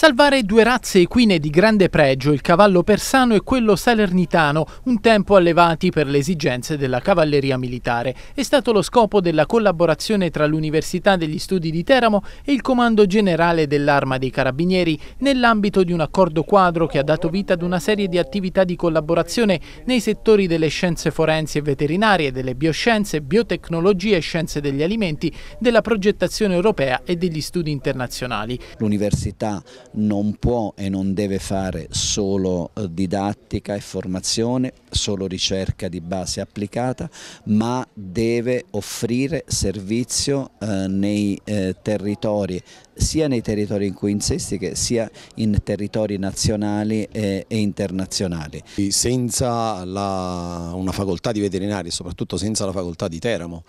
Salvare due razze equine di grande pregio, il cavallo persano e quello salernitano, un tempo allevati per le esigenze della cavalleria militare, è stato lo scopo della collaborazione tra l'Università degli Studi di Teramo e il Comando Generale dell'Arma dei Carabinieri nell'ambito di un accordo quadro che ha dato vita ad una serie di attività di collaborazione nei settori delle scienze forensi e veterinarie, delle bioscienze, biotecnologie e scienze degli alimenti, della progettazione europea e degli studi internazionali. L'università non può e non deve fare solo eh, didattica e formazione, solo ricerca di base applicata, ma deve offrire servizio eh, nei eh, territori sia nei territori in cui insisti che sia in territori nazionali e, e internazionali. Senza la, una facoltà di veterinari, e soprattutto senza la facoltà di Teramo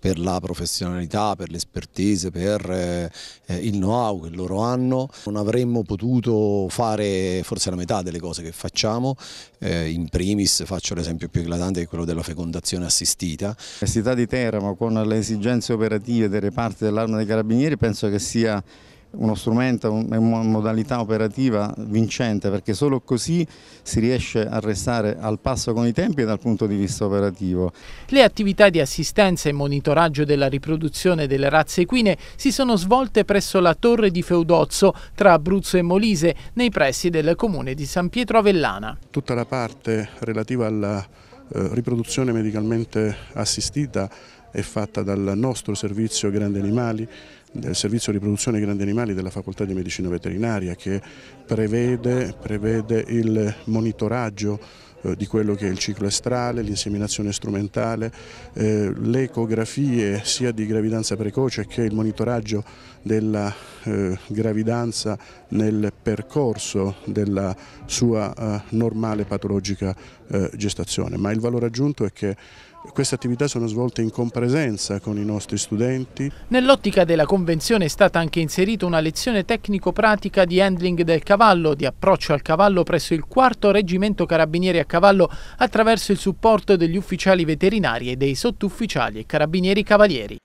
per la professionalità, per l'espertise, per eh, il know-how che loro hanno. Non avremmo potuto fare forse la metà delle cose che facciamo, eh, in primis faccio l'esempio più eclatante che è quello della fecondazione assistita. L'Università di Teramo con le esigenze operative dei reparti dell'arma dei carabinieri penso che sia uno strumento, una modalità operativa vincente perché solo così si riesce a restare al passo con i tempi e dal punto di vista operativo. Le attività di assistenza e monitoraggio della riproduzione delle razze equine si sono svolte presso la torre di Feudozzo tra Abruzzo e Molise nei pressi del comune di San Pietro Avellana. Tutta la parte relativa alla eh, riproduzione medicalmente assistita è fatta dal nostro servizio Grandi Animali del servizio riproduzione produzione grandi animali della facoltà di medicina veterinaria che prevede, prevede il monitoraggio eh, di quello che è il ciclo estrale, l'inseminazione strumentale, eh, le ecografie sia di gravidanza precoce che il monitoraggio della eh, gravidanza nel percorso della sua eh, normale patologica eh, gestazione. Ma il valore aggiunto è che queste attività sono svolte in compresenza con i nostri studenti. Nell'ottica della convenzione è stata anche inserita una lezione tecnico-pratica di handling del cavallo, di approccio al cavallo presso il 4 Reggimento Carabinieri a Cavallo attraverso il supporto degli ufficiali veterinari e dei sottufficiali e carabinieri cavalieri.